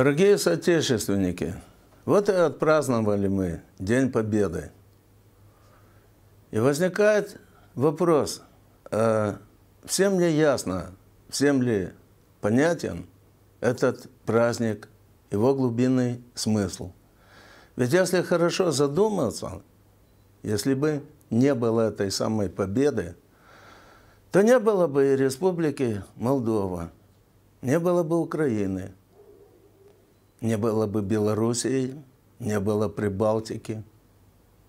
Дорогие соотечественники, вот и отпраздновали мы День Победы. И возникает вопрос, а всем ли ясно, всем ли понятен этот праздник, его глубинный смысл? Ведь если хорошо задуматься, если бы не было этой самой победы, то не было бы и Республики Молдова, не было бы Украины – не было бы Белоруссии, не было Прибалтики,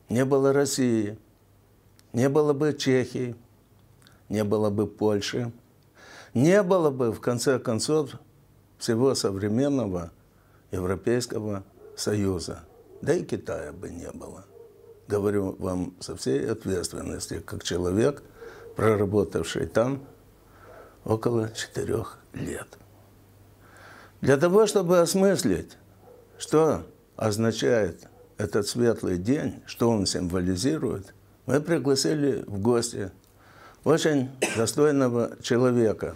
не было России, не было бы Чехии, не было бы Польши, не было бы, в конце концов, всего современного Европейского Союза. Да и Китая бы не было. Говорю вам со всей ответственностью, как человек, проработавший там около четырех лет. Для того, чтобы осмыслить, что означает этот светлый день, что он символизирует, мы пригласили в гости очень достойного человека.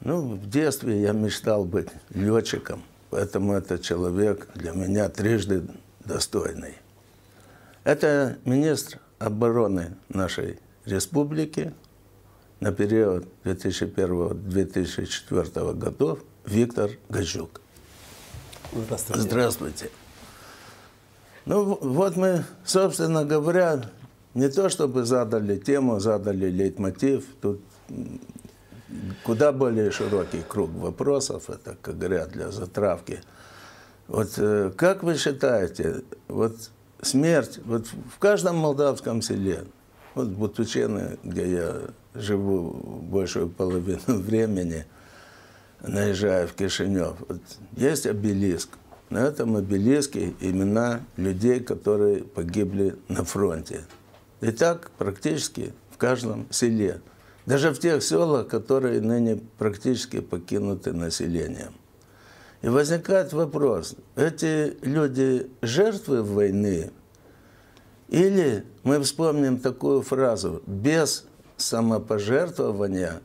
Ну, в детстве я мечтал быть летчиком, поэтому этот человек для меня трижды достойный. Это министр обороны нашей республики на период 2001-2004 годов Виктор Гачук. Здравствуйте. Здравствуйте. Ну вот мы, собственно говоря, не то чтобы задали тему, задали лейтмотив, тут куда более широкий круг вопросов, это, как говорят, для затравки. Вот э, как вы считаете, вот смерть, вот в каждом молдавском селе, вот в Бутучене, где я живу большую половину времени, наезжая в Кишинев. Вот есть обелиск. На этом обелиске имена людей, которые погибли на фронте. И так практически в каждом селе. Даже в тех селах, которые ныне практически покинуты населением. И возникает вопрос, эти люди жертвы войны? Или мы вспомним такую фразу «без самопожертвования,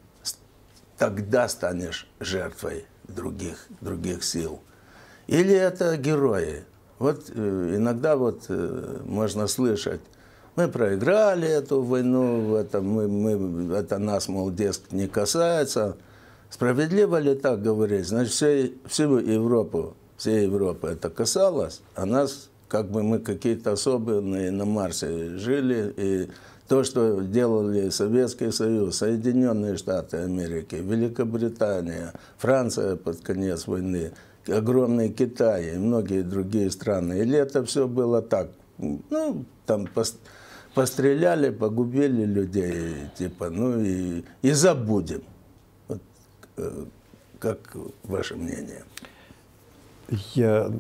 тогда станешь жертвой других, других сил. Или это герои. Вот э, иногда вот э, можно слышать, мы проиграли эту войну, это, мы, мы, это нас, мол, деск не касается. Справедливо ли так говорить? Значит, все всю Европу, всей Европы это касалось, а нас, как бы мы какие-то особенные на Марсе жили, и то, что делали Советский Союз, Соединенные Штаты Америки, Великобритания, Франция под конец войны, огромный Китай и многие другие страны. Или это все было так, ну, там постреляли, погубили людей, типа, ну и, и забудем. Вот, э, как ваше мнение? Я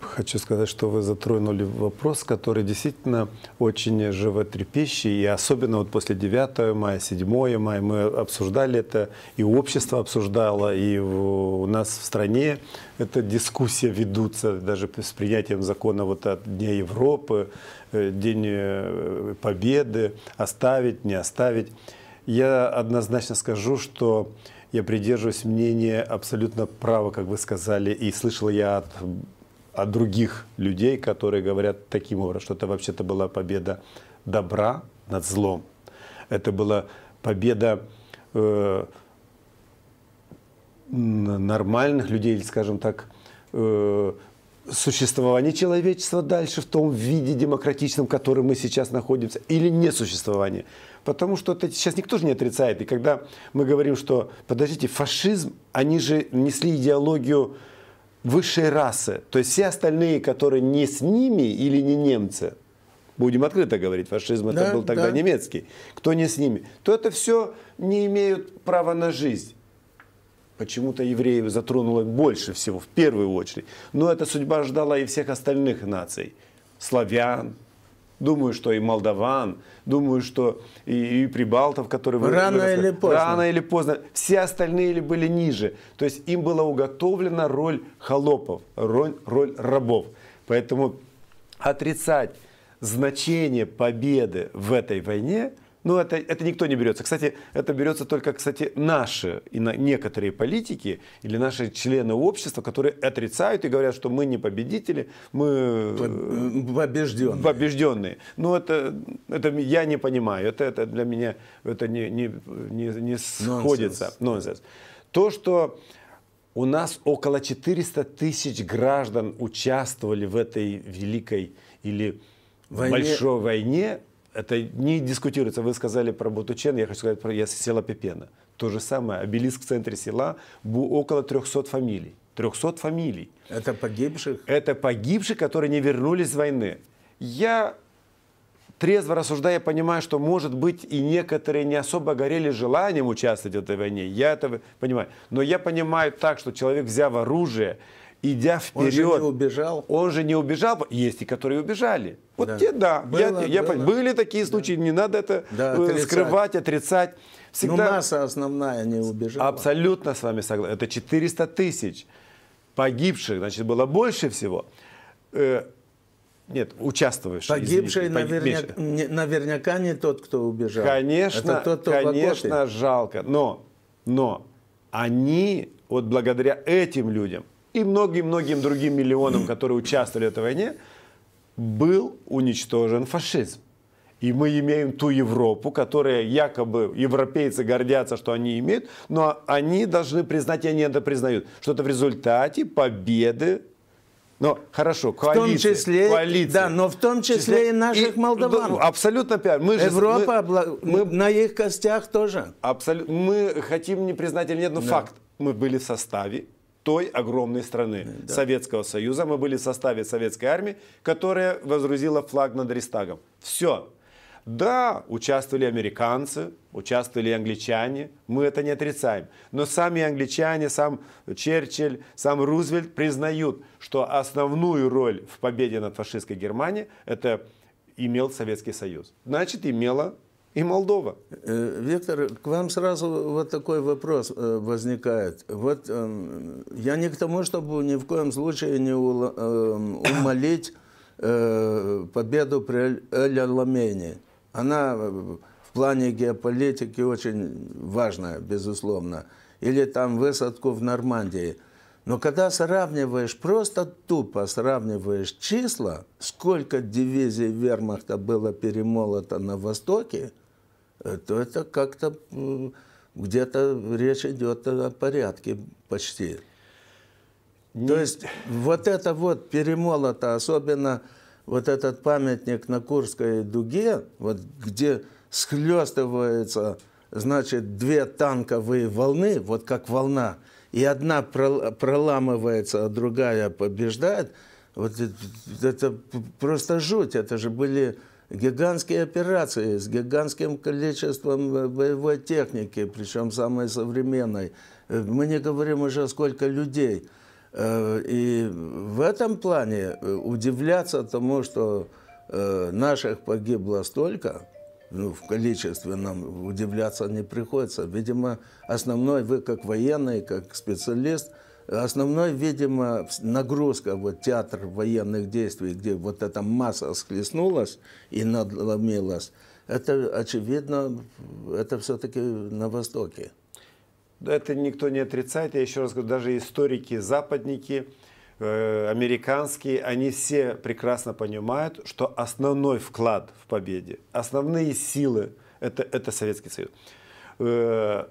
хочу сказать, что вы затронули вопрос, который действительно очень животрепещий, и особенно вот после 9 мая, 7 мая мы обсуждали это, и общество обсуждало, и у нас в стране эта дискуссия ведутся даже с принятием закона вот от Дня Европы, э, День э, Победы, оставить, не оставить. Я однозначно скажу, что я придерживаюсь мнения абсолютно права, как вы сказали, и слышал я от от других людей, которые говорят таким образом, что это вообще-то была победа добра над злом. Это была победа э, нормальных людей, или, скажем так, э, существование человечества дальше в том виде демократичном, в котором мы сейчас находимся, или несуществование. Потому что это сейчас никто же не отрицает. И когда мы говорим, что, подождите, фашизм, они же несли идеологию высшей расы. То есть все остальные, которые не с ними или не немцы, будем открыто говорить, фашизм да, это был тогда да. немецкий, кто не с ними, то это все не имеют права на жизнь. Почему-то евреев затронуло больше всего, в первую очередь. Но эта судьба ждала и всех остальных наций. Славян, Думаю, что и молдаван, думаю, что и, и прибалтов, которые... Вы, рано выросли, или поздно. Рано или поздно. Все остальные или были ниже. То есть им была уготовлена роль холопов, роль, роль рабов. Поэтому отрицать значение победы в этой войне – ну, это, это никто не берется. Кстати, это берется только, кстати, наши и на некоторые политики или наши члены общества, которые отрицают и говорят, что мы не победители, мы... Э, э, Побежденные. Побежденные. Ну, это, это я не понимаю. Это, это для меня это не, не, не, не сходится. Нонсенс. То, что у нас около 400 тысяч граждан участвовали в этой великой или войне. большой войне, это не дискутируется. Вы сказали про Бутучен, я хочу сказать про я Пепена. То же самое, обелиск в центре села, был около 300 фамилий. 300 фамилий. Это погибших? Это погибших, которые не вернулись с войны. Я трезво рассуждая, понимаю, что, может быть, и некоторые не особо горели желанием участвовать в этой войне. Я это понимаю. Но я понимаю так, что человек, взяв оружие, идя вперед. Он же не убежал. Он же не убежал. Есть и которые убежали. Вот да. те, да. Было, я, было. Я, были такие случаи, да. не надо это да, э, отрицать. скрывать, отрицать. Всегда... Но ну, масса основная не убежала. Абсолютно с вами согласен. Это 400 тысяч погибших, значит, было больше всего. Э, нет, участвуешь. Погибший извините, наверняка, не, наверняка не тот, кто убежал. Конечно, Это тот, кто конечно, жалко. Но, но они, вот благодаря этим людям, и многим-многим другим миллионам, которые участвовали в этой войне, был уничтожен фашизм. И мы имеем ту Европу, которая якобы европейцы гордятся, что они имеют, но они должны признать, и они это признают, что это в результате победы но хорошо, коалиции. В том числе, коалиции. Да, но в том числе, числе и наших и, ну, молдаван. абсолютно правильно. Мы же, Европа мы, мы, на их костях тоже. Абсолютно. Мы хотим не признать или нет, но да. факт. Мы были в составе той огромной страны, да. Советского Союза. Мы были в составе советской армии, которая возгрузила флаг над Рейхстагом. Все. Да, участвовали американцы, участвовали англичане, мы это не отрицаем. Но сами англичане, сам Черчилль, сам Рузвельт признают, что основную роль в победе над фашистской Германией это имел Советский Союз. Значит, имела и Молдова. Э, Виктор, к вам сразу вот такой вопрос э, возникает. Вот э, я не к тому, чтобы ни в коем случае не умолить победу при Эль Ламене. Она в плане геополитики очень важная, безусловно. Или там высадку в Нормандии. Но когда сравниваешь, просто тупо сравниваешь числа, сколько дивизий вермахта было перемолото на Востоке – Э, то это как-то где-то речь идет о порядке почти. Не... То есть вот это вот перемолото, особенно вот этот памятник на Курской дуге, вот где схлестываются, значит, две танковые волны, вот как волна, и одна проламывается, а другая побеждает, вот это просто жуть, это же были Гигантские операции с гигантским количеством э, боевой техники, причем самой современной. Э, мы не говорим уже, сколько людей. Э, и в этом плане удивляться тому, что наших погибло столько, ну, в количестве нам удивляться не приходится. Видимо, основной вы, как военный, как специалист – Основной, видимо, нагрузка, вот театр военных действий, где вот эта масса схлестнулась и надломилась, это, очевидно, это все-таки на Востоке. Это никто не отрицает. Я еще раз говорю, даже историки, западники, э, американские, они все прекрасно понимают, что основной вклад в победе, основные силы – это, это Советский Союз. Э,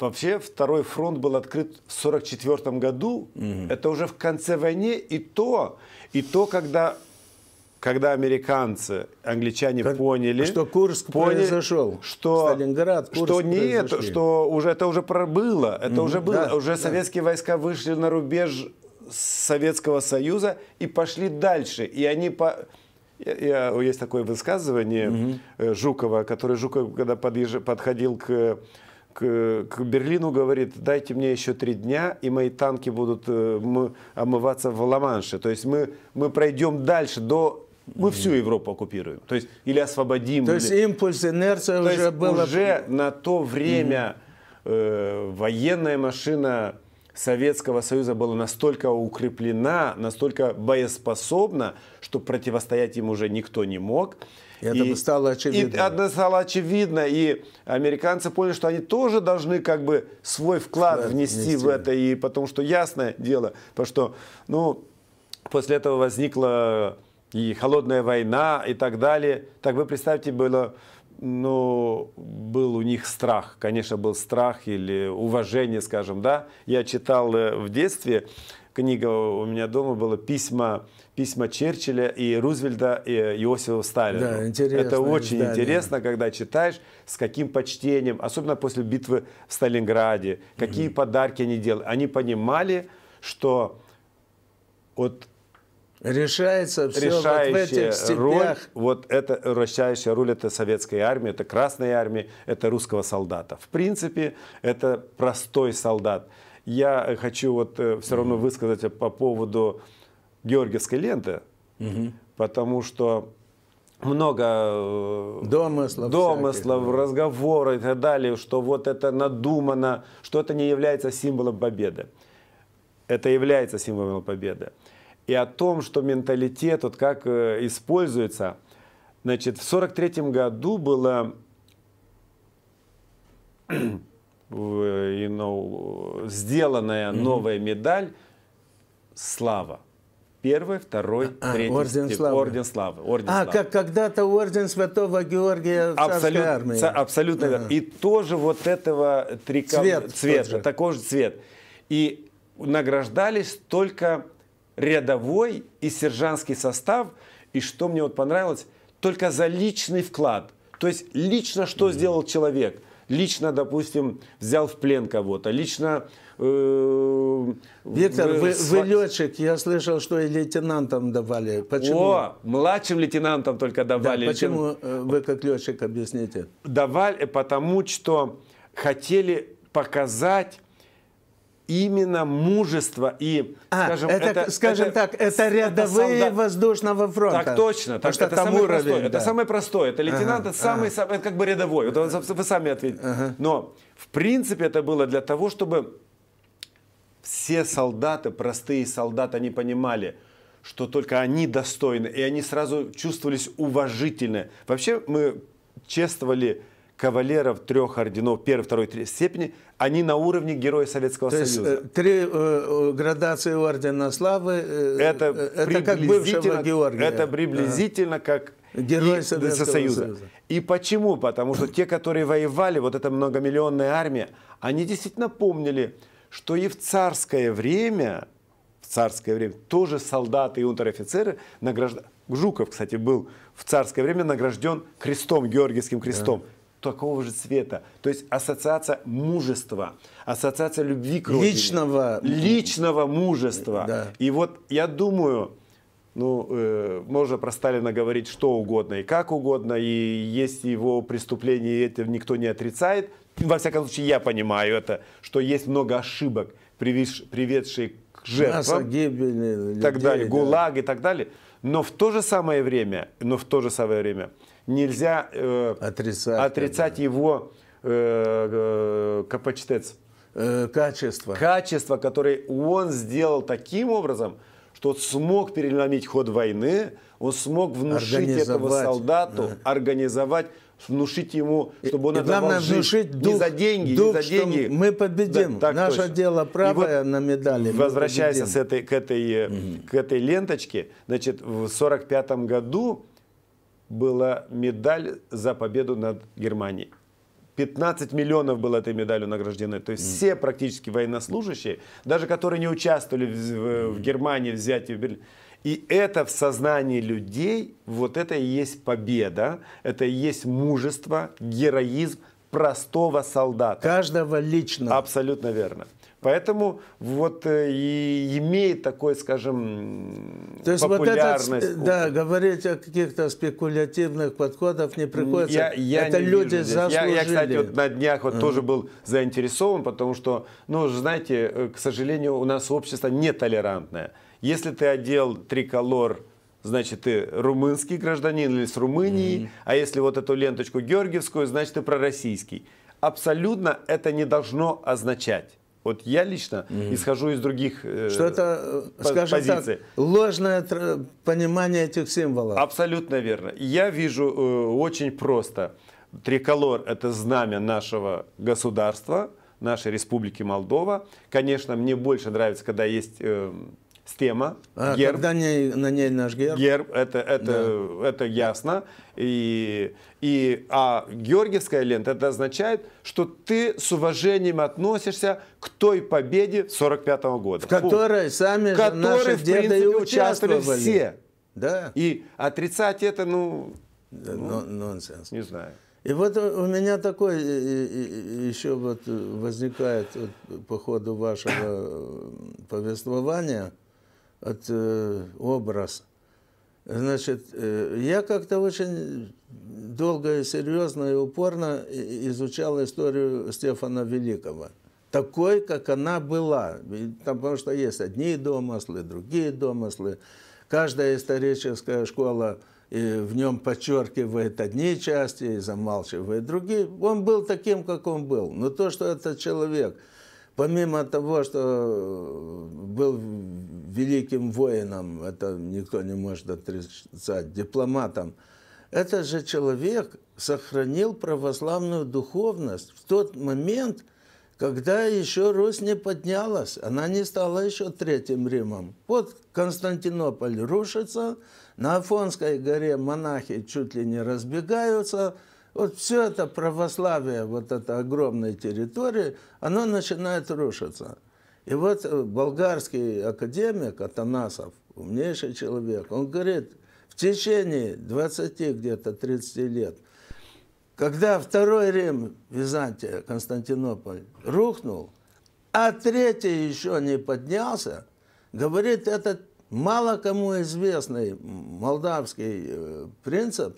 Вообще второй фронт был открыт в 1944 году. Угу. Это уже в конце войны. И то, и то когда, когда американцы, англичане как, поняли... Что Курск поняли, произошел. Что, Сталинград, Курск Что нет, что уже, это уже пробыло Это угу, уже было. Да, уже да. советские войска вышли на рубеж Советского Союза и пошли дальше. И они... По, я, я, есть такое высказывание угу. Жукова, который Жуков, когда подъезж, подходил к к, к Берлину говорит, дайте мне еще три дня, и мои танки будут э, мы, омываться в Ла-Манше. То есть мы, мы пройдем дальше до... Мы всю Европу оккупируем. То есть или освободим. То или... есть импульс, инерция то уже была... Уже на то время э, военная машина Советского Союза была настолько укреплена, настолько боеспособна, что противостоять им уже никто не мог. И это и, стало очевидно. И это стало очевидно, и американцы поняли, что они тоже должны как бы свой вклад, вклад внести, внести в это, и потому что ясное дело, потому что, ну, после этого возникла и холодная война и так далее. Так вы представьте, было ну, был у них страх, конечно, был страх или уважение, скажем, да. Я читал э, в детстве, книга у меня дома была «Письма, письма Черчилля и Рузвельта и э, Иосифа Сталина». Да, интересно. Это очень издание. интересно, когда читаешь, с каким почтением, особенно после битвы в Сталинграде, какие угу. подарки они делали. Они понимали, что вот Решается все решающая вот в этих степях. Роль, вот это решающая роль это советской армии, это красной армии, это русского солдата. В принципе, это простой солдат. Я хочу вот э, все равно высказать по поводу Георгиевской ленты, угу. потому что много э, домыслов, домыслов всяких. разговоров и так далее, что вот это надумано, что это не является символом победы. Это является символом победы и о том, что менталитет, вот как э, используется. Значит, в 43 году было you know, э, сделанная mm-hmm. новая медаль «Слава». Первый, второй, а, а третий. Орден славы. Орден славы. Орден а, славы. как когда-то орден Святого Георгия Абсолют, армии. Абсолютно а. верно. И тоже вот этого триком... цвет, цвета, такой же цвет. И награждались только рядовой и сержантский состав. И что мне вот понравилось, только за личный вклад. То есть лично что mm-hmm. сделал человек. Лично, допустим, взял в плен кого-то, лично... Э, Виктор, э, вы, вы, вы летчик, я слышал, что и лейтенантам давали. Почему? О, младшим лейтенантам только давали. Да, почему лейтенант... Э, вы как летчик объясните? Давали, потому что хотели показать именно мужество и, а, скажем, это, это скажем это, так, это рядовые это сам, воздушного фронта. Так точно, так, Потому что это там самое уровень, простое, да. это самое простое, это лейтенант, ага, это самый, ага. это как бы рядовой, вот вы сами ответите. Ага. Но в принципе это было для того, чтобы все солдаты, простые солдаты, они понимали, что только они достойны, и они сразу чувствовались уважительно. Вообще мы чествовали кавалеров трех орденов первой, второй, третьей степени, они на уровне Героя Советского То Союза. Есть, э, три э, э, градации ордена славы, это, это как бывшего Георгия. Это приблизительно ага. как Герой Советского Союза. Союза. И почему? Потому что те, которые воевали, вот эта многомиллионная армия, они действительно помнили, что и в царское время, в царское время тоже солдаты и унтер-офицеры награждали. Жуков, кстати, был в царское время награжден крестом, Георгиевским крестом. Да такого же цвета. То есть ассоциация мужества, ассоциация любви к родине. Личного. Личного мужества. Да. И вот я думаю, ну, э, можно про Сталина говорить что угодно и как угодно, и есть его преступление, и это никто не отрицает. Во всяком случае, я понимаю это, что есть много ошибок, приведших к жертвам. гибели, людей, так далее, ГУЛАГ да. и так далее. Но в то же самое время, но в то же самое время – нельзя э, отрицать, отрицать его э, э, капачтец. Э, качество. Качество, которое он сделал таким образом, что смог переломить ход войны, он смог внушить этого солдату, да. организовать, внушить ему, чтобы он и, отдавал главное, жизнь. внушить дух, не за деньги, дух, не за деньги. Что мы победим. Да, Наше точно. дело правое вот, на медали. Возвращаясь с этой, к, этой, угу. к этой ленточке, значит, в 1945 году была медаль за победу над Германией. 15 миллионов было этой медалью награждены. То есть mm. все практически военнослужащие, даже которые не участвовали в, в, в Германии, взятии в Берлин. И это в сознании людей, вот это и есть победа, это и есть мужество, героизм простого солдата. Каждого лично. Абсолютно верно. Поэтому вот э, и имеет такой, скажем, То есть популярность. Вот это, да, говорить о каких-то спекулятивных подходах не приходится. Я, я это не люди вижу заслужили. Я, я, кстати, вот на днях вот uh-huh. тоже был заинтересован, потому что, ну, знаете, э, к сожалению, у нас общество нетолерантное. Если ты одел триколор значит, ты румынский гражданин или с Румынии, mm-hmm. а если вот эту ленточку георгиевскую, значит, ты пророссийский. Абсолютно это не должно означать. Вот я лично mm. исхожу из других э, Что это, э, по- скажем позиций. так, ложное тр- понимание этих символов. Абсолютно верно. Я вижу э, очень просто. Триколор – это знамя нашего государства, нашей республики Молдова. Конечно, мне больше нравится, когда есть... Э, стема, а, герб. Когда не, на ней наш герб. Герб, это, это, да. это ясно. И, и, а георгиевская лента, это означает, что ты с уважением относишься к той победе 45 -го года. В которой сами в которой, наши в деды принципе, и участвовали. все. Да. И отрицать это, ну... Да, ну нонсенс. Не знаю. И вот у меня такой еще вот возникает вот, по ходу вашего э, повествования – от э, образ. Значит, э, я как-то очень долго и серьезно и упорно изучал историю Стефана Великого. Такой, как она была. Там, потому что есть одни домыслы, другие домыслы. Каждая историческая школа и в нем подчеркивает одни части и замалчивает другие. Он был таким, как он был. Но то, что этот человек – Помимо того, что э, был великим воином, это никто не может отрицать, дипломатом, этот же человек сохранил православную духовность в тот момент, когда еще Русь не поднялась, она не стала еще Третьим Римом. Вот Константинополь рушится, на Афонской горе монахи чуть ли не разбегаются – вот все это православие, вот эта огромная территория, оно начинает рушиться. И вот э, болгарский академик Атанасов, умнейший человек, он говорит, в течение 20 где-то 30 лет, когда второй Рим, Византия, Константинополь, рухнул, а третий еще не поднялся, говорит этот мало кому известный молдавский э, принцип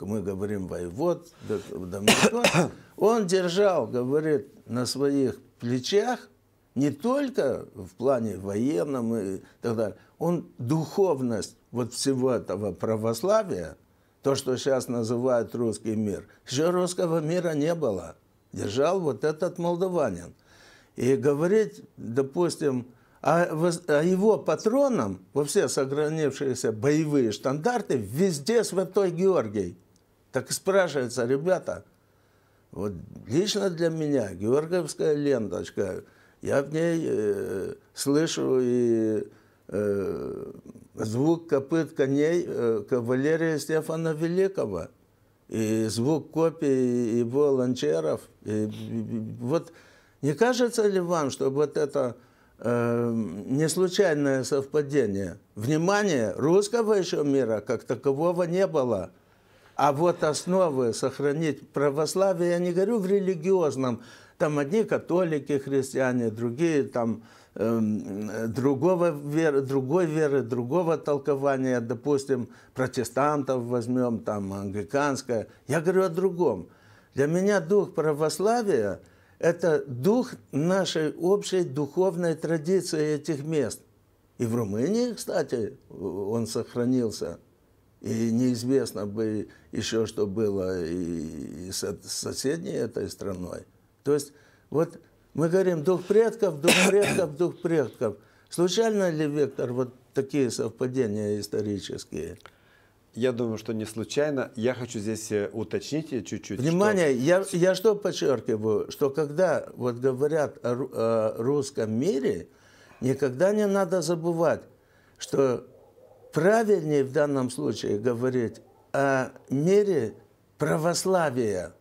мы говорим воевод, он держал, говорит, на своих плечах не только в плане военном и так далее, он духовность вот всего этого православия, то, что сейчас называют русский мир, еще русского мира не было. Держал вот этот молдаванин. И говорить, допустим, а, а его патроном во все сохранившиеся боевые штандарты везде Святой Георгий. Так и спрашивается, ребята, вот лично для меня Георгиевская ленточка, я в ней э, слышу и э, звук копыт коней э, кавалерии Стефана Великого, и звук копий его ланчеров. И, и, и, вот не кажется ли вам, что вот это э, эм, не случайное совпадение. Внимание, русского еще мира как такового не было. А вот основы сохранить православие, я не говорю в религиозном, там одни католики, христиане, другие там э, другого веры, другой веры, другого толкования, допустим, протестантов возьмем, там англиканское. Я говорю о другом. Для меня дух православия – это дух нашей общей духовной традиции этих мест. И в Румынии, кстати, он сохранился. И неизвестно бы еще, что было и с соседней этой страной. То есть вот мы говорим дух предков, дух предков, дух предков. Случайно ли, Виктор, вот такие совпадения исторические? я думаю, что не случайно. Я хочу здесь э, уточнить э, чуть-чуть. Внимание, что... Я, я что подчеркиваю, что когда вот говорят о, о русском мире, никогда не надо забывать, что правильнее в данном случае говорить о мире православия.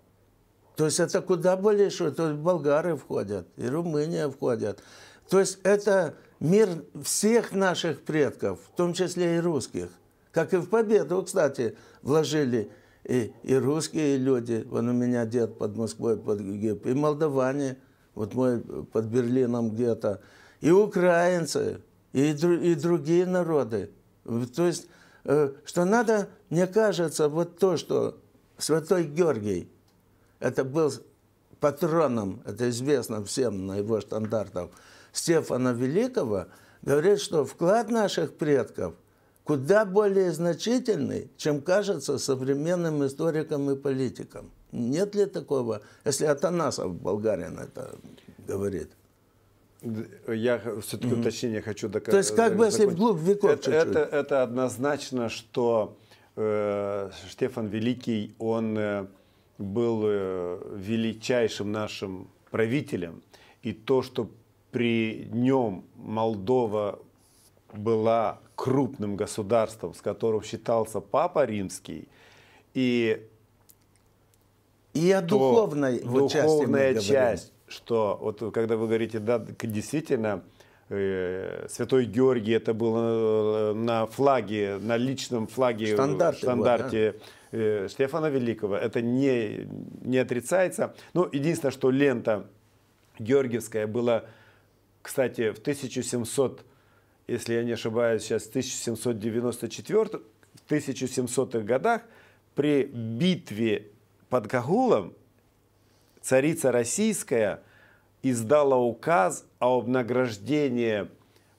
То есть это куда более широко. То есть болгары входят, и Румыния входят. То есть это мир всех наших предков, в том числе и русских. Как и в победу, кстати, вложили и, и русские люди. Вон у меня дед под Москвой под подгиб, и молдаване, вот мой под Берлином где-то, и украинцы, и, и другие народы. То есть, э, что надо, мне кажется, вот то, что святой Георгий, это был патроном, это известно всем на его стандартах, Стефана Великого, говорит, что вклад наших предков куда более значительный, чем кажется современным историкам и политикам. Нет ли такого, если Атанасов Болгарин это говорит? Я все-таки mm уточнение хочу доказать. То есть как бы если вглубь веков это, чуть-чуть. Это, это однозначно, что э, Штефан Великий, он э, был э, величайшим нашим правителем. И то, что при нем Молдова была крупным государством, с которым считался Папа Римский, и и о духовной то, вот духовная части часть, что вот когда вы говорите, да, действительно, э, Святой Георгий это было э, на флаге, на личном флаге, Штандарт э, штандарте его, да? э, Великого. Это не, не отрицается. Ну, единственное, что лента Георгиевская была, кстати, в 1700 если я не ошибаюсь, сейчас в 1794-1700-х годах при битве под Кагулом царица российская издала указ о награждении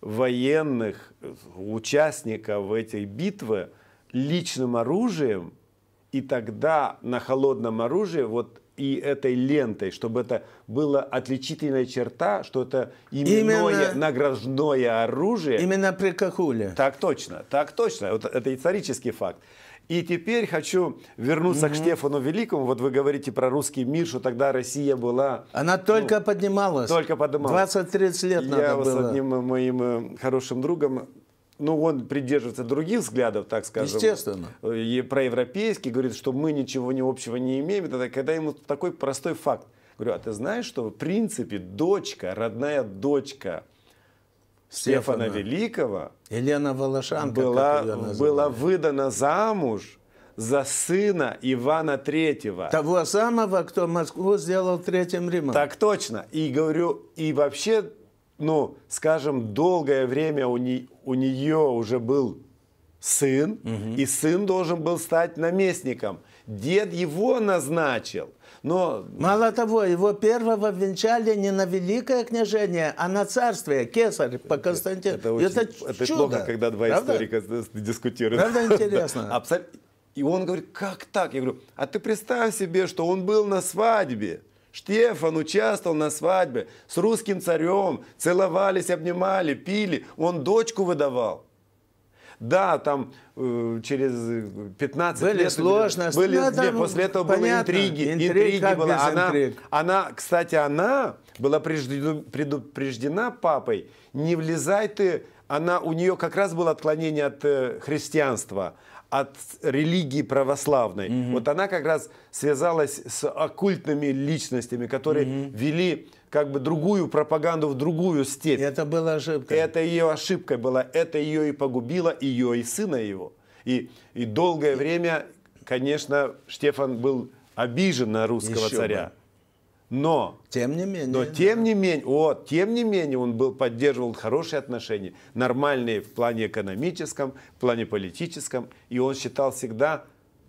военных участников этой битвы личным оружием, и тогда на холодном оружии вот и этой лентой, чтобы это была отличительная черта, что это именное именно, награждное оружие. Именно при Кахуле. Так точно, так точно. Вот это исторический факт. И теперь хочу вернуться угу. к Штефану Великому. Вот вы говорите про русский мир, что тогда Россия была... Она только ну, поднималась. Только поднималась. 20-30 лет Я надо было. Я с одним моим э, хорошим другом ну, он придерживается других взглядов, так скажем. Естественно. И проевропейский, говорит, что мы ничего не общего не имеем. Это когда ему такой простой факт. Говорю, а ты знаешь, что в принципе дочка, родная дочка Стефана, Стефана Великого Елена Волошанка, была, была выдана замуж за сына Ивана Третьего. Того самого, кто Москву сделал Третьим Римом. Так точно. И говорю, и вообще ну, скажем, долгое время у, не, у нее уже был сын, угу. и сын должен был стать наместником. Дед его назначил. Но... Мало того, его первого венчали не на великое княжение, а на царствие, кесарь по Константину. Это, это, это, это чудо. плохо, когда два Правда? историка дискутируют. Правда интересно? Абсолютно. И он говорит, как так? Я говорю, а ты представь себе, что он был на свадьбе. Штефан участвовал на свадьбе с русским царем, целовались, обнимали, пили, он дочку выдавал. Да, там э, через 15 были лет сложно, были, ну, ну, после этого понятно, были интриги, интриги, интриги была. Она, интриг. она, кстати, она была предупреждена папой, не влезай ты, она, у нее как раз было отклонение от э, христианства от религии православной. Угу. Вот она как раз связалась с оккультными личностями, которые угу. вели как бы другую пропаганду в другую степь. Это была ошибка. Это ее ошибка была. Это ее и погубило, ее и сына его. И, и долгое время, конечно, Штефан был обижен на русского Еще царя. Бы. Но тем не менее, но тем да. не менее, о, тем не менее он был поддерживал хорошие отношения, нормальные в плане экономическом, в плане политическом, и он считал всегда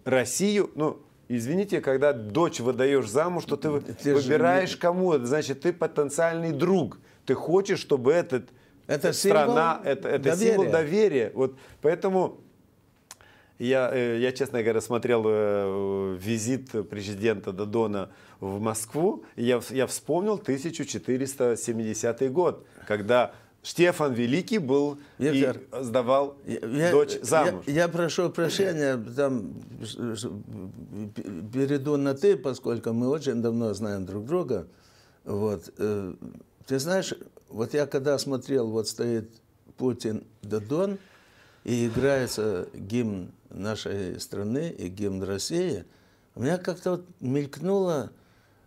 Россию, ну извините, когда дочь выдаешь замуж, что ты это выбираешь кому, значит ты потенциальный друг, ты хочешь, чтобы этот это страна, это, это символ доверия, вот поэтому я, э, я, честно говоря, смотрел э, визит президента Дадона в Москву, и я, я вспомнил 1470 год, когда Штефан Великий был Виктор, и сдавал я, дочь замуж. Я, я прошу прощения, там перейду на ты, поскольку мы очень давно знаем друг друга. Вот. Э, ты знаешь, вот я когда смотрел, вот стоит Путин Дадон и играется гимн нашей страны и гимн России, у меня как-то вот мелькнуло,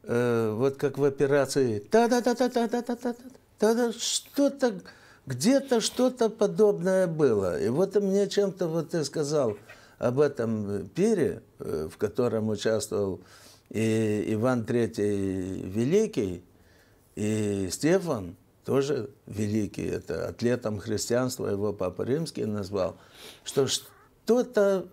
э, вот как в операции, та да да да да да да да да что-то, где-то что-то подобное было. И вот мне чем-то, вот ты сказал об этом пире, э, в котором участвовал и Иван Третий Великий, и Стефан, тоже великий, это атлетом христианства его папа римский назвал, что что-то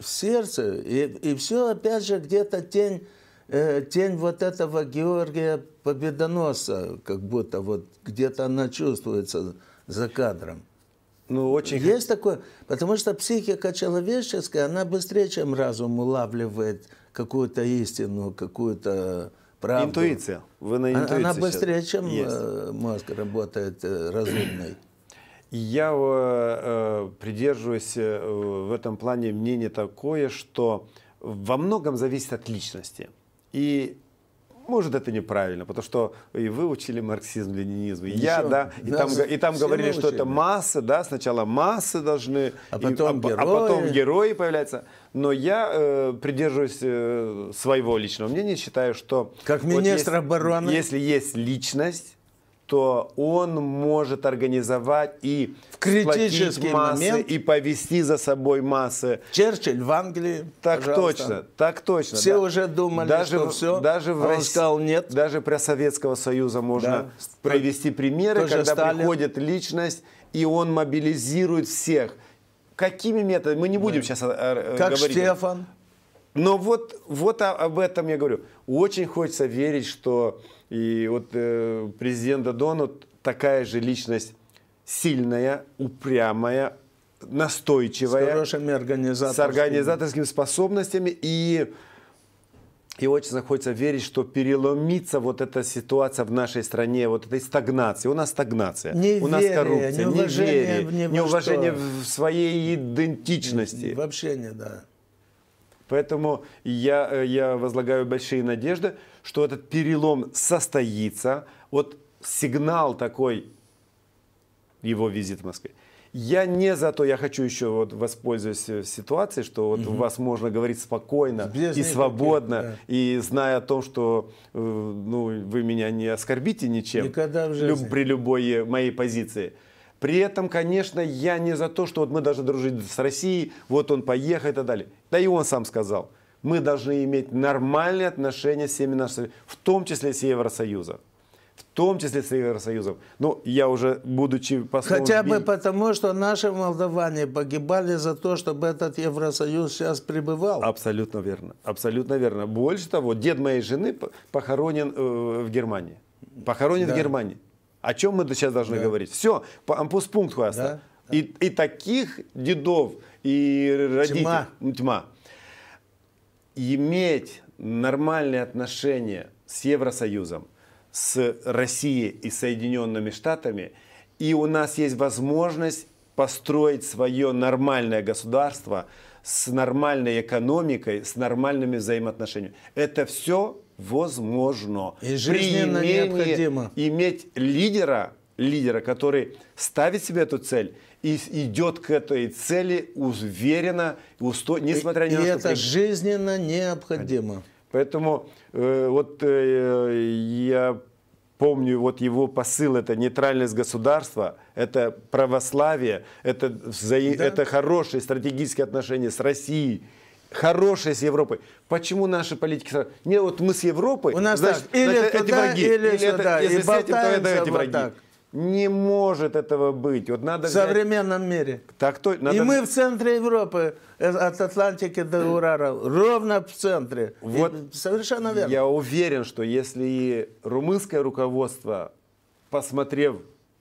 в сердце. И, и все, опять же, где-то тень, э, тень вот этого Георгия Победоносца, как будто вот где-то она чувствуется за кадром. Ну, очень... Есть такое, потому что психика человеческая, она быстрее, чем разум, улавливает какую-то истину, какую-то правду. Интуиция. Вы на а, интуиции Она быстрее, чем есть. Э, мозг работает э, разумный я э, э придерживаюсь э, в этом плане мнения такое, что во многом зависит от личности. И может, это неправильно, потому что и вы учили марксизм, ленинизм, и Еще я, да, и там, и там говорили, что это массы, да, сначала массы должны, а потом, и, а а герои. А, а потом герои появляются. Но я э, придерживаюсь э, своего личного мнения, считаю, что... Как вот министр если, обороны. Если есть личность, что он может организовать и в критический массы, момент и повести за собой массы. Черчилль в Англии. Так пожалуйста. точно, так точно. Все да. уже думали, даже, что в, все. Даже в а России, сказал нет. Даже про Советского Союза можно да. привести примеры, Тоже когда Сталин. приходит личность и он мобилизирует всех. Какими методами? Мы не будем да. сейчас а, а, э, как говорить. Как Штефан. Но вот, вот об этом я говорю. Очень хочется верить, что и вот э, президент вот такая же личность, сильная, упрямая, настойчивая. С хорошими организаторскими. С организаторскими способностями. И, и очень хочется верить, что переломится вот эта ситуация в нашей стране, вот этой стагнации. У нас стагнация. Неверие, у нас коррупция. Неуважение, неверие, неуважение в своей идентичности. Вообще не, да. Поэтому я, э, я возлагаю большие надежды, что этот перелом состоится. Вот сигнал такой его визит в Москве. Я не за то, я хочу еще вот воспользоваться э, ситуацией, что вот угу. у вас можно говорить спокойно Без и свободно, таких, да. и зная о том, что э, ну, вы меня не оскорбите ничем Никогда в жизни. Люб, при любой моей позиции. При этом, конечно, я не за то, что вот мы должны дружить с Россией, вот он поехал и так далее. Да и он сам сказал, мы должны иметь нормальные отношения с всеми нашими, в том числе с Евросоюзом. В том числе с Евросоюзом. Ну, я уже, будучи послом... Хотя бы потому, что наши молдаване погибали за то, чтобы этот Евросоюз сейчас пребывал. Абсолютно верно. Абсолютно верно. Больше того, дед моей жены похоронен э, в Германии. Похоронен да. в Германии. О чем мы сейчас должны да. говорить? Все, ампуспункт пункт Да, да. И, и таких дедов и родителей... Тьма. Ну, тьма. Иметь нормальные отношения с Евросоюзом, с Россией и Соединенными Штатами, и у нас есть возможность построить свое нормальное государство с нормальной экономикой, с нормальными взаимоотношениями. Это все возможно. И жизненно необходимо. Иметь лидера, лидера, который ставит себе эту цель и идет к этой цели уверенно, усто... несмотря ни на что. И это при... жизненно необходимо. Поэтому э, вот э, я помню вот его посыл, это нейтральность государства, это православие, это, вза... да. это хорошие стратегические отношения с Россией хорошие с Европой. Почему наши политики Не, вот мы с Европой, У нас значит, так, или значит, туда, враги. Или, или сюда, это, если и с этим, то это эти вот Так. Не может этого быть. Вот надо в взять... современном мире. Так, то, надо... И мы в центре Европы, э, от Атлантики до Урара, ровно в центре. Вот и совершенно верно. Я уверен, что если румынское руководство, посмотрев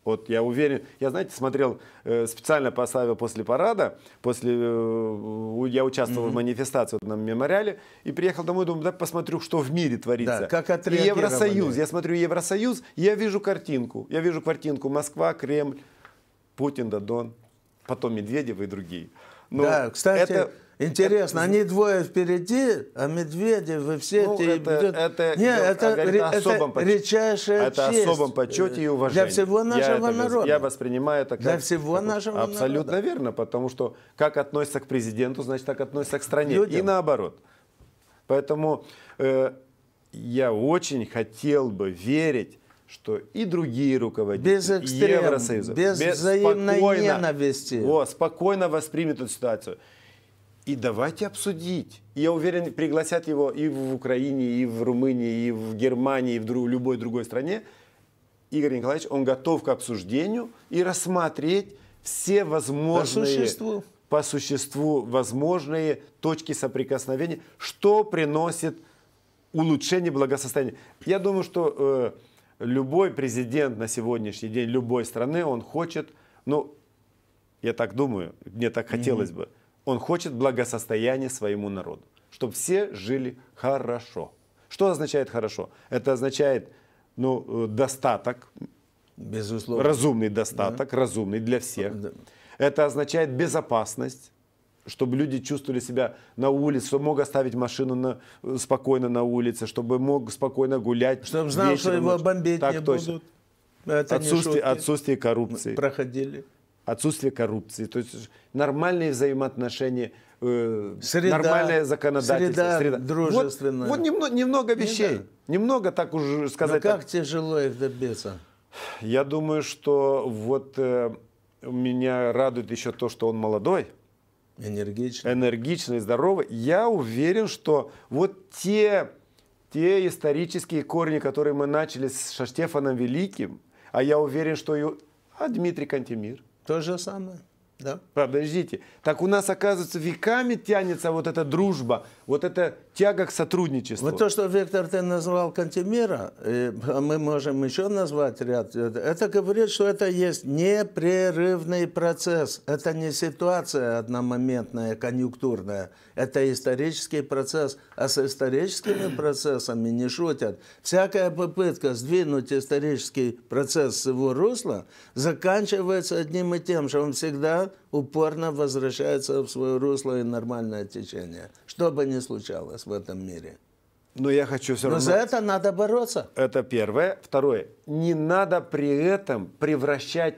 вот я уверен, я, знаете, смотрел, э, специально поставил после парада, после, э, я участвовал mm-hmm. в манифестации на мемориале, и приехал домой, думаю, да посмотрю, что в мире творится. Да, как отреагировали. Евросоюз, я смотрю Евросоюз, я вижу картинку, я вижу картинку Москва, Кремль, Путин, Дадон, потом Медведев и другие. Но да, кстати... Это Интересно, они двое впереди, а Медведев и все ну, эти... Это, идут... это, Нет, это, а это, особом а это редчайшая Это честь. особом почете и уважении. Для всего нашего я народа. Это, я воспринимаю это как... Для всего нашего Абсолютно народа. верно, потому что как относится к президенту, значит, так относится к стране. Людям. И наоборот. Поэтому э, я очень хотел бы верить, что и другие руководители без экстрем, Евросоюза без, без взаимной спокойно, ненависти. О, спокойно воспримет эту ситуацию. И давайте обсудить. Я уверен, пригласят его и в Украине, и в Румынии, и в Германии, и в друг, любой другой стране. Игорь Николаевич, он готов к обсуждению и рассмотреть все возможные... По существу. По существу возможные точки соприкосновения, что приносит улучшение благосостояния. Я думаю, что э, любой президент на сегодняшний день любой страны, он хочет, ну, я так думаю, мне так хотелось mm-hmm. бы, он хочет благосостояния своему народу, чтобы все жили хорошо. Что означает хорошо? Это означает ну, э, достаток, Безусловно. разумный достаток, да. разумный для всех. Да. Это означает безопасность, чтобы люди чувствовали себя на улице, чтобы мог оставить машину на, э, спокойно на улице, чтобы мог спокойно гулять. Чтобы знал, вечером, что его бомбить так не точно. будут. Это отсутствие, не отсутствие коррупции. Проходили отсутствие коррупции, то есть нормальные взаимоотношения, э, среда, нормальное законодательство. Среда, среда. дружественная. Вот, вот немного, немного вещей, Не, да. немного так уже сказать. Но ну как так. тяжело их добиться? Я думаю, что вот э, меня радует еще то, что он молодой. Энергичный. Энергичный, здоровый. Я уверен, что вот те, те исторические корни, которые мы начали с Штефаном Великим, а я уверен, что и а Дмитрий Кантемир, то же самое. Да. Подождите. Так у нас, оказывается, веками тянется вот эта дружба вот эта тяга к сотрудничеству. Вот то, что Виктор ты назвал Кантемира, э, а мы можем еще назвать ряд, э, это говорит, что это есть непрерывный процесс. Это не ситуация одномоментная, конъюнктурная. Это исторический процесс. А с историческими процессами не шутят. Всякая попытка сдвинуть исторический процесс с его русла заканчивается одним и тем что Он всегда упорно возвращается в свое русло и нормальное течение что бы ни случалось в этом мире. Но я хочу все Но равно... Но за это надо бороться. Это первое. Второе. Не надо при этом превращать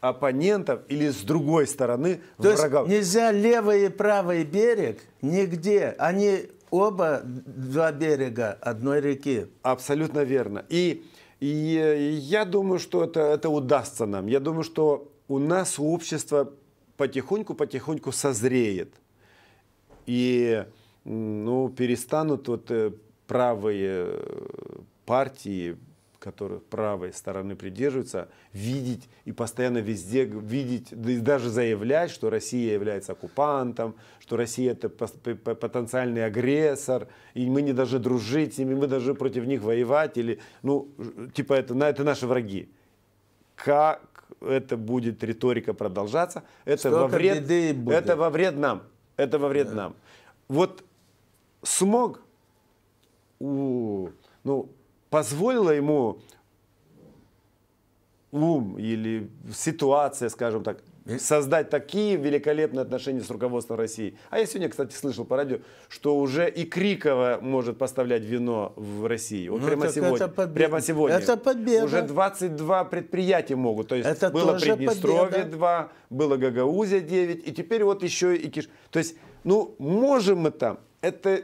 оппонентов или с другой стороны То врагов. Есть нельзя левый и правый берег нигде. Они оба два берега одной реки. Абсолютно верно. И, и я думаю, что это, это удастся нам. Я думаю, что у нас общество потихоньку-потихоньку созреет – и ну, перестанут вот э, правые э, партии, которые правой стороны придерживаются, видеть и постоянно везде видеть, даже заявлять, что Россия является оккупантом, что Россия это потенциальный агрессор, и мы не должны дружить с ними, мы должны против них воевать, или, ну, типа, это, на это наши враги. Как это будет риторика продолжаться, это во, вред, это во вред нам это во вред да. нам. Вот смог, у, ну, позволило ему ум или ситуация, скажем так, создать такие великолепные отношения с руководством России. А я сегодня, кстати, слышал по радио, что уже и Крикова может поставлять вино в России. Вот ну, прямо, сегодня, это прямо сегодня. Это победа. Уже 22 предприятия могут. То есть это было Приднестровье победа. 2, было Гагаузия 9, и теперь вот еще и Киш. То есть, ну, можем мы там. Это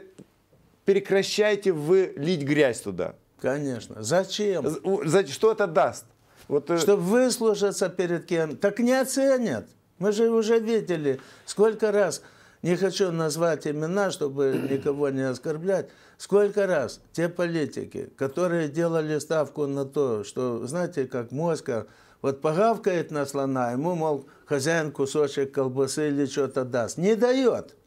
прекращайте вы лить грязь туда. Конечно. Зачем? За, что это даст? Вот, э, чтобы выслужиться перед кем. Так не оценят. Мы же уже видели, сколько раз, не хочу назвать имена, чтобы никого не оскорблять, сколько раз те политики, которые делали ставку на то, что, знаете, как мозга, вот погавкает на слона, ему, мол, хозяин кусочек колбасы или что-то даст. Не дает.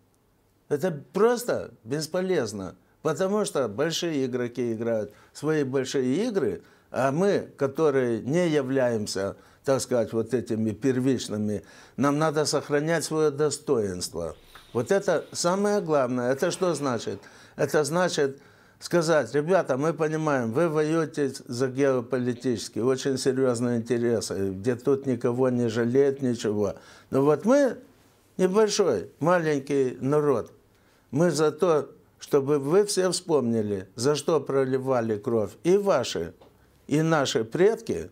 Это просто бесполезно. Потому что большие игроки играют свои большие игры – а мы, которые не являемся, так сказать, вот этими первичными, нам надо сохранять свое достоинство. Вот это самое главное. Это что значит? Это значит сказать, ребята, мы понимаем, вы воюете за геополитические, очень серьезные интересы, где тут никого не жалеет, ничего. Но вот мы небольшой, маленький народ. Мы за то, чтобы вы все вспомнили, за что проливали кровь и ваши. И наши предки,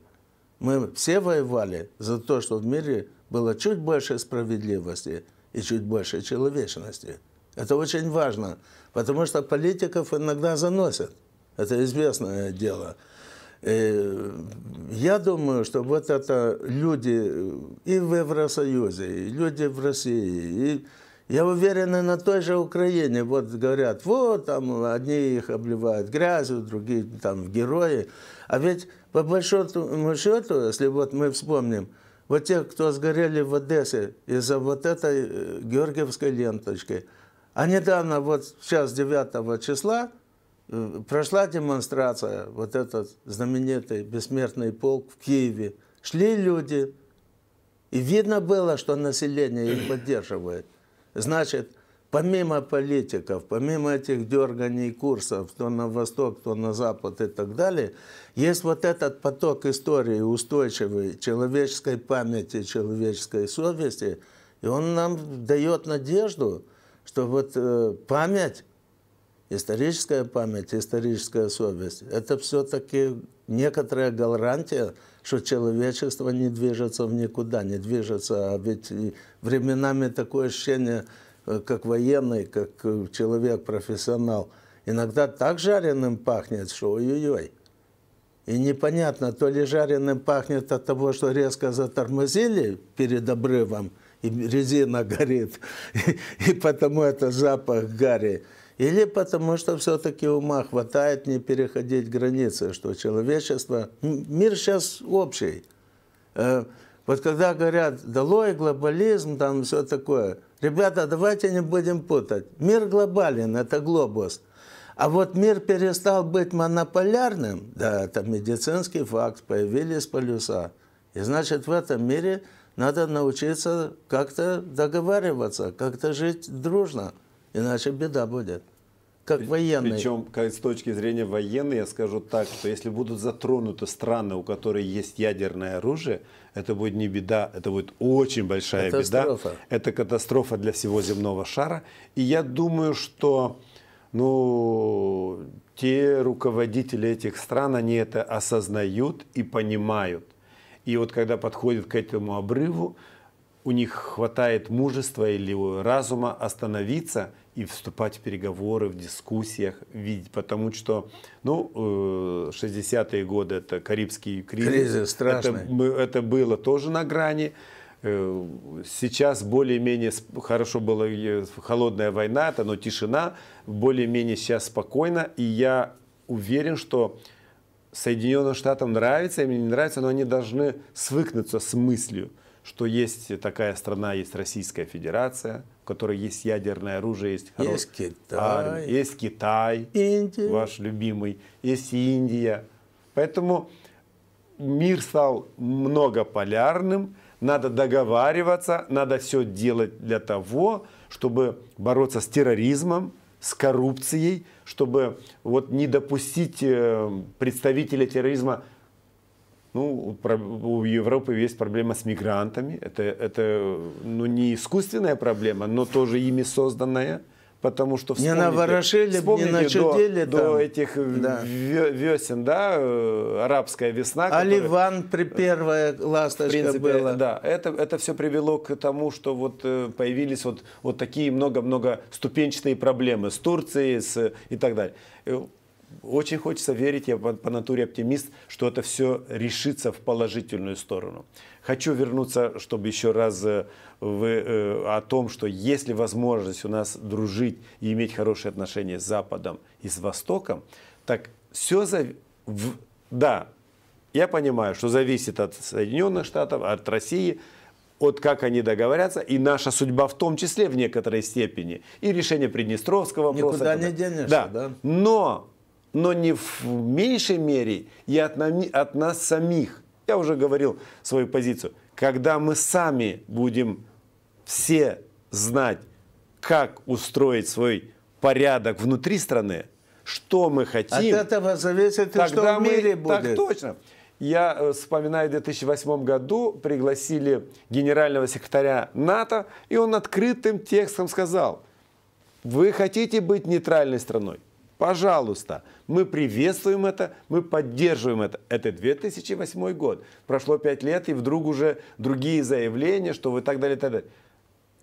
мы все воевали за то, что в мире было чуть больше справедливости и чуть больше человечности. Это очень важно, потому что политиков иногда заносят. Это известное дело. И я думаю, что вот это люди и в Евросоюзе, и люди в России, и я уверен, и на той же Украине, вот говорят, вот там одни их обливают грязью, другие там герои. А ведь по большому счету, если вот мы вспомним, вот те, кто сгорели в Одессе из-за вот этой э, георгиевской ленточки, а недавно, вот сейчас 9 числа, э, прошла демонстрация, вот этот знаменитый бессмертный полк в Киеве. Шли люди, и видно было, что население их поддерживает. Значит, Помимо политиков, помимо этих дерганий курсов, то на восток, то на запад и так далее, есть вот этот поток истории устойчивый человеческой памяти, человеческой совести, и он нам дает надежду, что вот э, память, историческая память, историческая совесть, это все-таки некоторая гарантия, что человечество не движется в никуда, не движется, а ведь временами такое ощущение – Э, как военный, как э, человек, профессионал, иногда так жареным пахнет, что ой-ой-ой. И непонятно, то ли жареным пахнет от того, что резко затормозили перед обрывом, и резина горит, и, и потому это запах гари. Или потому что все-таки ума хватает не переходить границы, что человечество... Мир сейчас общий. Э, вот когда говорят, долой глобализм, там все такое – Ребята, давайте не будем путать. Мир глобален, это глобус. А вот мир перестал быть монополярным, да, это медицинский факт, появились полюса. И значит, в этом мире надо научиться как-то договариваться, как-то жить дружно, иначе беда будет как военный. Причем, как, с точки зрения военной, я скажу так, что если будут затронуты страны, у которых есть ядерное оружие, это будет не беда, это будет очень большая катастрофа. беда. Это катастрофа для всего земного шара. И я думаю, что ну, те руководители этих стран, они это осознают и понимают. И вот когда подходят к этому обрыву, у них хватает мужества или разума остановиться – и вступать в переговоры, в дискуссиях, видеть, потому что, ну, 60-е э, годы это Карибский кризис, кризис страшный. это, это было тоже на грани. Э, сейчас более-менее хорошо была э, холодная война, это, но тишина, более-менее сейчас спокойно, и я уверен, что Соединенным Штатам нравится, им не нравится, но они должны свыкнуться с мыслью, что есть такая страна, есть Российская Федерация, в которой есть ядерное оружие, есть, есть Китай, армия, есть Китай, Индия. ваш любимый, есть Индия. Поэтому мир стал многополярным, надо договариваться, надо все делать для того, чтобы бороться с терроризмом, с коррупцией, чтобы вот не допустить э, представителя терроризма ну, у Европы есть проблема с мигрантами. Это, это ну, не искусственная проблема, но тоже ими созданная. Потому что не на Ворошиле, не на Чуделе, до, до этих да. весен, да, э, арабская весна. А Ливан при первой ласточке было. Да, это, это все привело к тому, что вот э, появились вот, вот такие много-много ступенчатые проблемы с Турцией с, и так далее. Э, очень хочется верить, я по, по натуре оптимист, что это все решится в положительную сторону. Хочу вернуться, чтобы еще раз э, вы, э, о том, что есть ли возможность у нас дружить и иметь хорошие отношения с Западом и с Востоком, так все за... Да, я понимаю, что зависит от Соединенных Штатов, от России, от как они договорятся, и наша судьба в том числе в некоторой степени, и решение Приднестровского вопроса. Никуда не денешься, да. да? Но но не в меньшей мере и от, нами, от нас самих. Я уже говорил свою позицию. Когда мы сами будем все знать, как устроить свой порядок внутри страны, что мы хотим. От этого зависит, тогда что в мире мы, будет. Так точно. Я э, вспоминаю, в 2008 году пригласили генерального секретаря НАТО, и он открытым текстом сказал, вы хотите быть нейтральной страной? Пожалуйста, мы приветствуем это, мы поддерживаем это. Это 2008 год. Прошло 5 лет, и вдруг уже другие заявления, что вы так далее, так далее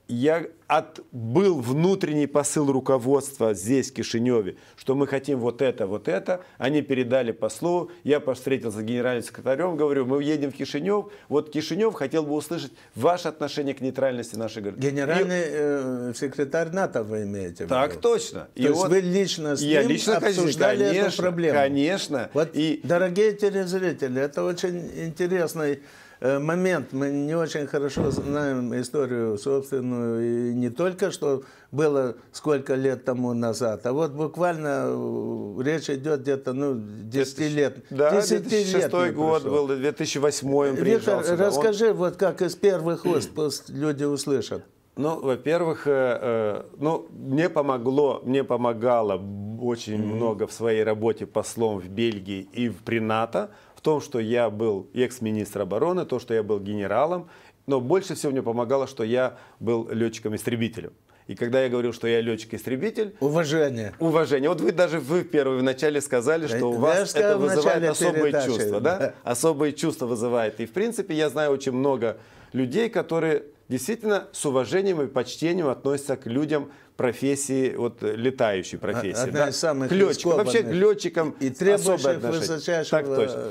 я от, был внутренний посыл руководства здесь, в Кишиневе, что мы хотим вот это, вот это. Они передали послу, я встретился с генеральным секретарем, говорю, мы едем в Кишинев. Вот Кишинев хотел бы услышать ваше отношение к нейтральности нашей города. Генеральный И... э, секретарь НАТО вы имеете в виду? Так точно. То И есть вот вы лично с я ним лично, обсуждали конечно, эту проблему? Конечно. Вот, И... Дорогие телезрители, это очень интересный Э, момент. Мы не очень хорошо знаем историю собственную, и не только, что было сколько лет тому назад, а вот буквально э, речь идет где-то, ну, 10 2000, лет. Да, 10 2006 лет год был, 2008 он Виктор, сюда. расскажи, он... вот как из первых уст пусть люди услышат. Ну, во-первых, э, э, ну, мне помогло, мне помогало очень mm-hmm. много в своей работе послом в Бельгии и в Прината в том, что я был экс-министр обороны, то, что я был генералом, но больше всего мне помогало, что я был летчиком-истребителем. И когда я говорю, что я летчик-истребитель... Уважение. Уважение. Вот вы даже вы первый в начале сказали, что у вас это вызывает особые передачи, чувства. Да? Да. Особые чувства вызывает. И в принципе я знаю очень много людей, которые действительно с уважением и почтением относятся к людям, профессии, вот э, летающей а, профессии. Одна да? из самых к летчикам. Вообще к летчикам и особое отношение. Так точно.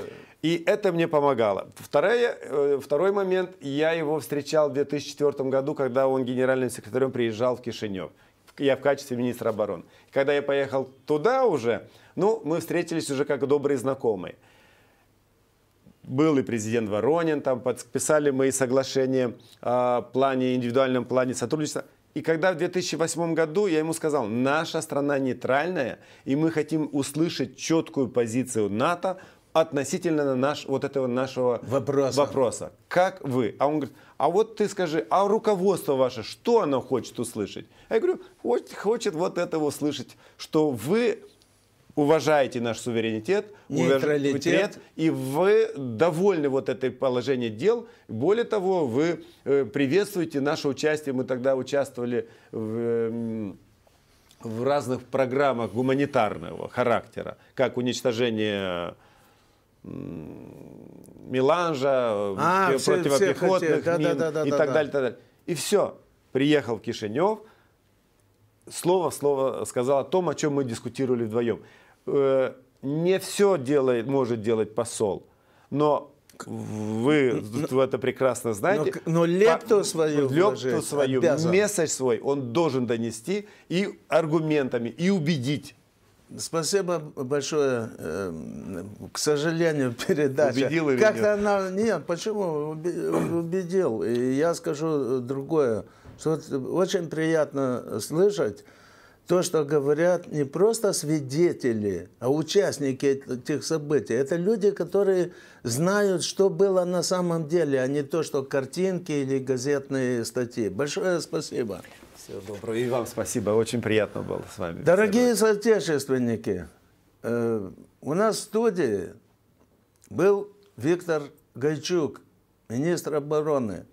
И это мне помогало. Второе, э, второй момент, я его встречал в 2004 году, когда он генеральным секретарем приезжал в Кишинев. Я в качестве министра обороны. Когда я поехал туда уже, ну, мы встретились уже как добрые знакомые. Был и президент Воронин, там подписали мы соглашение о а, плане, индивидуальном плане сотрудничества – и когда в 2008 году я ему сказал, наша страна нейтральная, и мы хотим услышать четкую позицию НАТО относительно наш, вот этого нашего вопроса. вопроса. Как вы? А он говорит, а вот ты скажи, а руководство ваше, что оно хочет услышать? Я говорю, хочет, хочет вот этого услышать, что вы уважаете наш суверенитет, нейтралитет, и вы довольны вот этой положением дел. Более того, вы э, приветствуете наше участие. Мы тогда участвовали в э, в разных программах гуманитарного характера, как уничтожение меланжа, а, э, противопехотных все, все мин да, да, и да, так да. далее, так далее. И все. Приехал Кишинев, слово слово сказал о том, о чем мы дискутировали вдвоем. Э, не все делает, может делать посол, но вы но, это прекрасно знаете. Но, но лепту свою, лепту свою обязан. месседж свой он должен донести и аргументами, и убедить. Спасибо большое. Эм, к сожалению, передача. Убедил или нет? она... Нет, почему убедил? И я скажу другое. Что очень приятно слышать, то, что говорят не просто свидетели, а участники этих событий. Это люди, которые знают, что было на самом деле, а не то, что картинки или газетные статьи. Большое спасибо. Всего доброго. И вам спасибо. Очень приятно было с вами. Дорогие соотечественники, э, у нас в студии был Виктор Гайчук, министр обороны.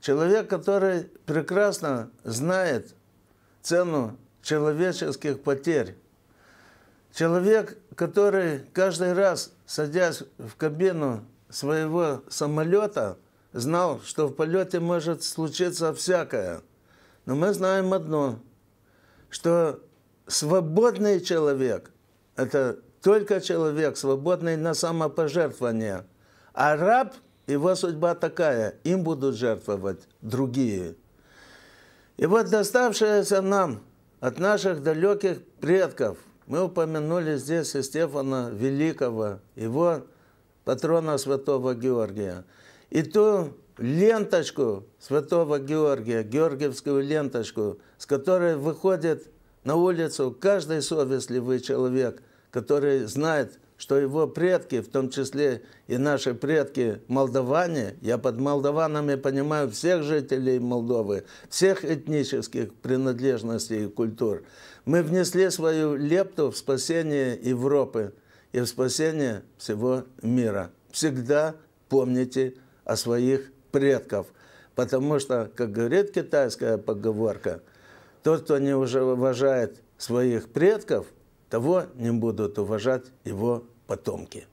Человек, который прекрасно знает цену человеческих потерь. Человек, который каждый раз, садясь в кабину своего самолета, знал, что в полете может случиться всякое. Но мы знаем одно, что свободный человек – это только человек, свободный на самопожертвование. А раб, его судьба такая, им будут жертвовать другие. И вот доставшаяся нам от наших далеких предков. Мы упомянули здесь и Стефана Великого, его патрона святого Георгия. И ту ленточку святого Георгия, георгиевскую ленточку, с которой выходит на улицу каждый совестливый человек, который знает, что его предки, в том числе и наши предки молдаване, я под молдаванами понимаю всех жителей Молдовы, всех этнических принадлежностей и культур, мы внесли свою лепту в спасение Европы и в спасение всего мира. Всегда помните о своих предков, потому что, как говорит китайская поговорка, тот, кто не уважает своих предков, того не будут уважать его потомки.